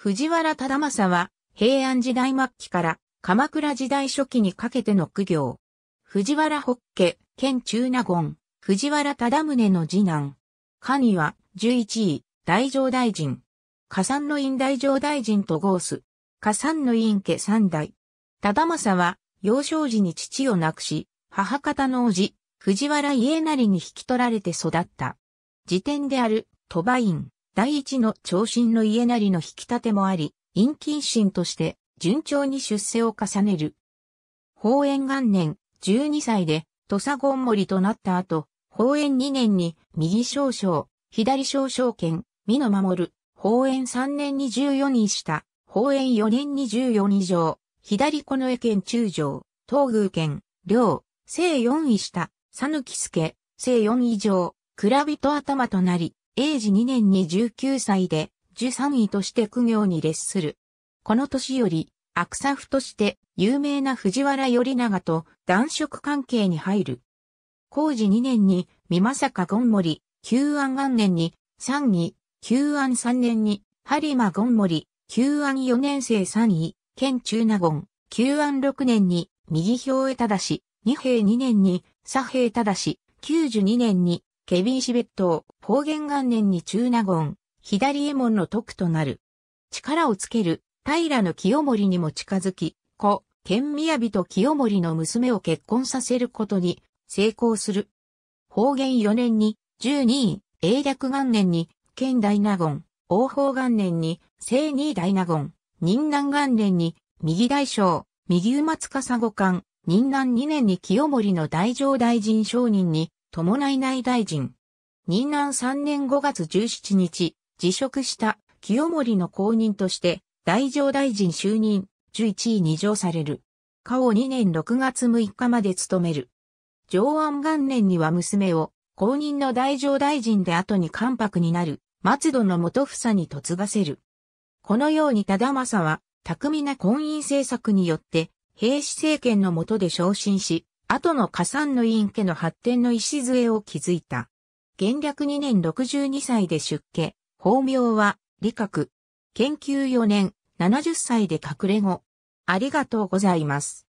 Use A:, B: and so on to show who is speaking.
A: 藤原忠正は平安時代末期から鎌倉時代初期にかけての苦行。藤原北家、県中納言、藤原忠宗の次男。神は11位、大乗大臣。加算の院大乗大臣と合す。加算の院家三代。忠正は幼少時に父を亡くし、母方の叔父、藤原家成に引き取られて育った。辞典である、鳥羽院。第一の長身の家なりの引き立てもあり、陰近心として順調に出世を重ねる。法円元年、12歳で土佐ゴンモリとなった後、法円2年に右少将、左少将権、美の守る、法円3年に14人した、法円4年に14人上、左この江県中将、東宮県、両、正4位た。さぬきすけ、正4位上、蔵人頭となり、英治2年に19歳で、13位として苦行に列する。この年より、悪作として有名な藤原頼長と男色関係に入る。工事2年に、三政ゴン森、旧安元年に、3位、旧安3年に、播磨ゴン旧安4年生3位、県中納言、旧安6年に、右へただし、二平二年に、左平だし、九十二年に、ケビンシベット、方言元年に中納言、左衛門の徳となる。力をつける、平の清盛にも近づき、子、剣宮人清盛の娘を結婚させることに成功する。方言4年に、12位、英略元年に、県大納言、王法元年に、正二大納言、任南元年に、右大将、右馬司五冠、任南2年に清盛の大乗大臣商人に、伴い内大臣。任南3年5月17日、辞職した清盛の後任として、大乗大臣就任、11位に上される。下を2年6月6日まで務める。上安元年には娘を、後任の大乗大臣で後に関白になる、松戸の元房に嫁がせる。このように忠政は、巧みな婚姻政策によって、平氏政権の下で昇進し、後の加算の院家の発展の礎を築いた。元略2年62歳で出家、法名は、理学。研究4年、70歳で隠れ後。ありがとうございます。